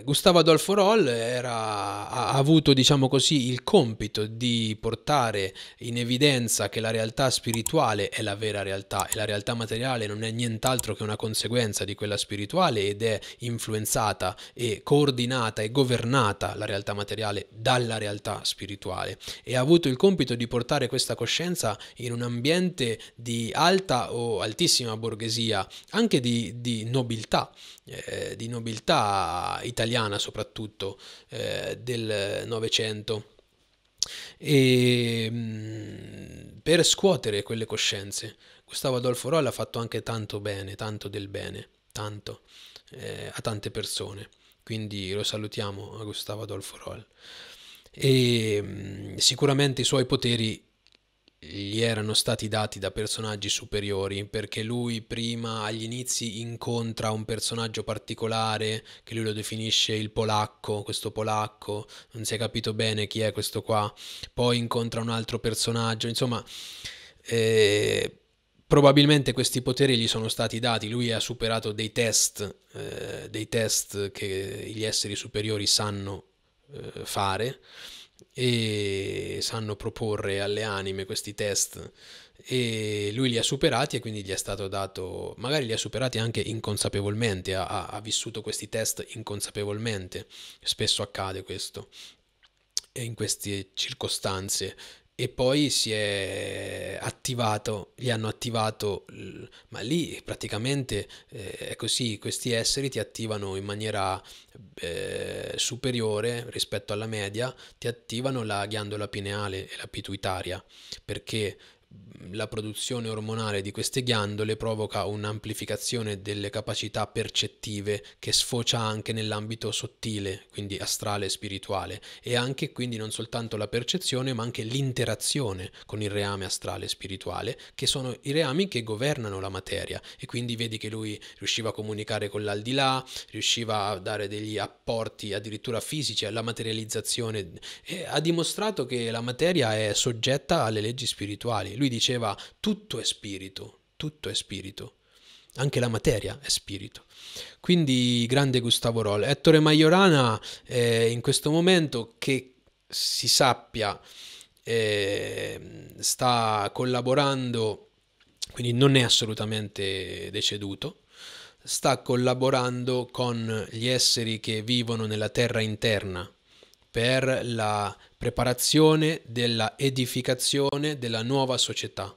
Eh, Gustavo Adolfo Roll era, ha avuto diciamo così, il compito di portare in evidenza che la realtà spirituale è la vera realtà e la realtà materiale non è nient'altro che una conseguenza di quella spirituale ed è influenzata e coordinata e governata la realtà materiale dalla realtà spirituale e ha avuto il compito di portare questa coscienza in un ambiente di alta o altissima borghesia, anche di, di nobiltà, eh, di nobiltà italiana italiana soprattutto eh, del Novecento e mm, per scuotere quelle coscienze Gustavo Adolfo Roll ha fatto anche tanto bene, tanto del bene, tanto eh, a tante persone. Quindi lo salutiamo a Gustavo Adolfo Roll. E mm, sicuramente i suoi poteri gli erano stati dati da personaggi superiori perché lui prima agli inizi incontra un personaggio particolare che lui lo definisce il polacco, questo polacco, non si è capito bene chi è questo qua, poi incontra un altro personaggio, insomma eh, probabilmente questi poteri gli sono stati dati, lui ha superato dei test, eh, dei test che gli esseri superiori sanno eh, fare e sanno proporre alle anime questi test e lui li ha superati e quindi gli è stato dato, magari li ha superati anche inconsapevolmente, ha, ha vissuto questi test inconsapevolmente, spesso accade questo e in queste circostanze e poi si è attivato, gli hanno attivato, ma lì praticamente eh, è così, questi esseri ti attivano in maniera eh, superiore rispetto alla media, ti attivano la ghiandola pineale e la pituitaria, perché la produzione ormonale di queste ghiandole provoca un'amplificazione delle capacità percettive che sfocia anche nell'ambito sottile, quindi astrale e spirituale, e anche quindi non soltanto la percezione ma anche l'interazione con il reame astrale e spirituale, che sono i reami che governano la materia e quindi vedi che lui riusciva a comunicare con l'aldilà, riusciva a dare degli apporti addirittura fisici alla materializzazione, e ha dimostrato che la materia è soggetta alle leggi spirituali lui diceva tutto è spirito, tutto è spirito. Anche la materia è spirito. Quindi grande Gustavo Roll. Ettore Maiorana eh, in questo momento che si sappia eh, sta collaborando, quindi non è assolutamente deceduto, sta collaborando con gli esseri che vivono nella terra interna per la preparazione della edificazione della nuova società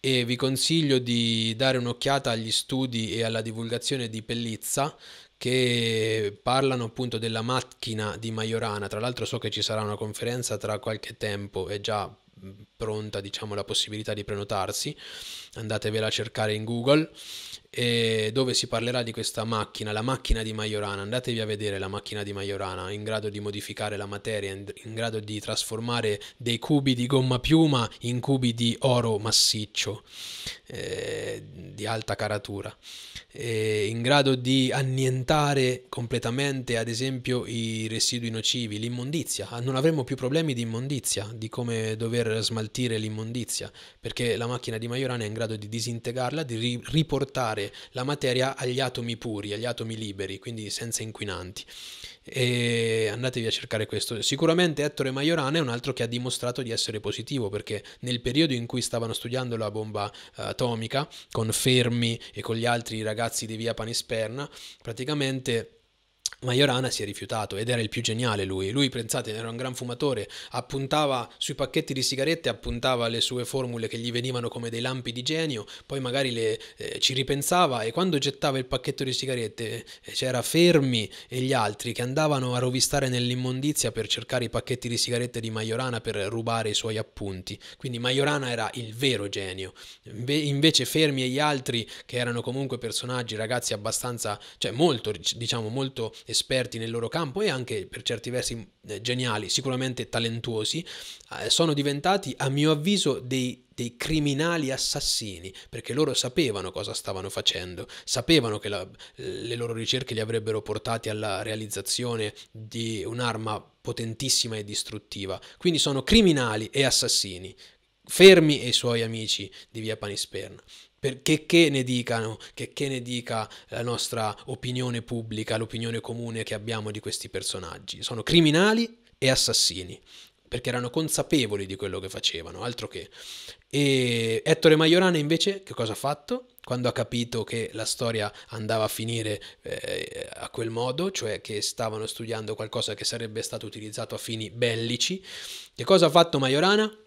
e vi consiglio di dare un'occhiata agli studi e alla divulgazione di Pellizza che parlano appunto della macchina di Majorana. Tra l'altro so che ci sarà una conferenza tra qualche tempo, è già pronta diciamo la possibilità di prenotarsi, andatevela a cercare in Google eh, dove si parlerà di questa macchina, la macchina di Majorana. Andatevi a vedere la macchina di Majorana, in grado di modificare la materia, in grado di trasformare dei cubi di gomma piuma in cubi di oro massiccio eh, di alta caratura, eh, in grado di annientare completamente, ad esempio, i residui nocivi, l'immondizia. Ah, non avremo più problemi di immondizia, di come dover smaltire l'immondizia, perché la macchina di Majorana è in grado di disintegrarla, di riportare donare la materia agli atomi puri, agli atomi liberi, quindi senza inquinanti. E andatevi a cercare questo. Sicuramente Ettore Majorana è un altro che ha dimostrato di essere positivo perché nel periodo in cui stavano studiando la bomba eh, atomica con Fermi e con gli altri ragazzi di via Panisperna, praticamente Majorana si è rifiutato ed era il più geniale lui. Lui, pensate, era un gran fumatore, appuntava sui pacchetti di sigarette, appuntava le sue formule che gli venivano come dei lampi di genio, poi magari le, eh, ci ripensava e quando gettava il pacchetto di sigarette eh, c'era Fermi e gli altri che andavano a rovistare nell'immondizia per cercare i pacchetti di sigarette di Majorana per rubare i suoi appunti. Quindi Majorana era il vero genio. Inve- invece Fermi e gli altri, che erano comunque personaggi, ragazzi abbastanza, cioè molto, diciamo, molto esperti nel loro campo e anche per certi versi eh, geniali, sicuramente talentuosi, eh, sono diventati a mio avviso dei dei criminali assassini, perché loro sapevano cosa stavano facendo, sapevano che la, le loro ricerche li avrebbero portati alla realizzazione di un'arma potentissima e distruttiva. Quindi sono criminali e assassini. Fermi e i suoi amici di via Panisperna perché che ne dicano, che, che ne dica la nostra opinione pubblica, l'opinione comune che abbiamo di questi personaggi. Sono criminali e assassini, perché erano consapevoli di quello che facevano, altro che. E Ettore Majorana invece che cosa ha fatto? Quando ha capito che la storia andava a finire eh, a quel modo, cioè che stavano studiando qualcosa che sarebbe stato utilizzato a fini bellici, che cosa ha fatto Majorana?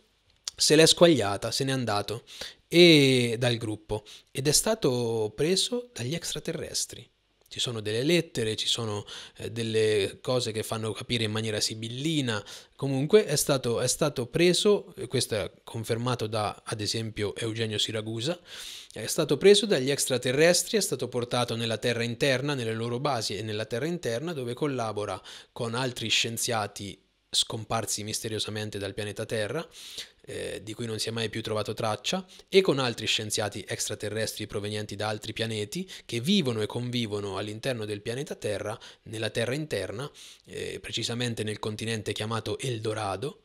se l'è squagliata, se n'è andato e dal gruppo ed è stato preso dagli extraterrestri. Ci sono delle lettere, ci sono eh, delle cose che fanno capire in maniera sibillina. Comunque è stato, è stato preso, questo è confermato da ad esempio Eugenio Siragusa, è stato preso dagli extraterrestri, è stato portato nella Terra interna, nelle loro basi e nella Terra interna dove collabora con altri scienziati scomparsi misteriosamente dal pianeta Terra, eh, di cui non si è mai più trovato traccia, e con altri scienziati extraterrestri provenienti da altri pianeti che vivono e convivono all'interno del pianeta Terra, nella Terra interna, eh, precisamente nel continente chiamato Eldorado,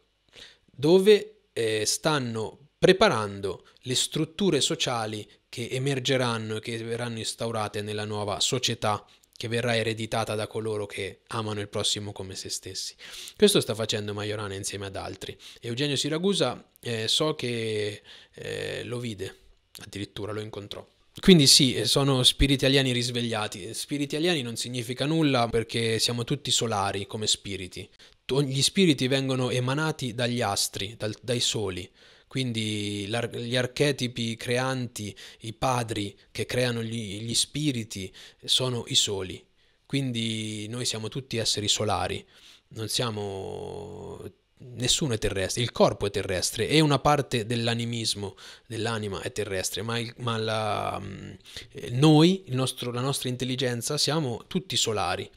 dove eh, stanno preparando le strutture sociali che emergeranno e che verranno instaurate nella nuova società che verrà ereditata da coloro che amano il prossimo come se stessi. Questo sta facendo Majorana insieme ad altri. Eugenio Siragusa eh, so che eh, lo vide, addirittura lo incontrò. Quindi sì, eh, sono spiriti alieni risvegliati. Spiriti alieni non significa nulla perché siamo tutti solari come spiriti. Gli spiriti vengono emanati dagli astri, dal, dai soli. Quindi gli archetipi creanti, i padri che creano gli, gli spiriti, sono i soli. Quindi noi siamo tutti esseri solari, non siamo nessuno è terrestre, il corpo è terrestre e una parte dell'animismo, dell'anima è terrestre, ma, il, ma la, mm, noi, nostro, la nostra intelligenza, siamo tutti solari.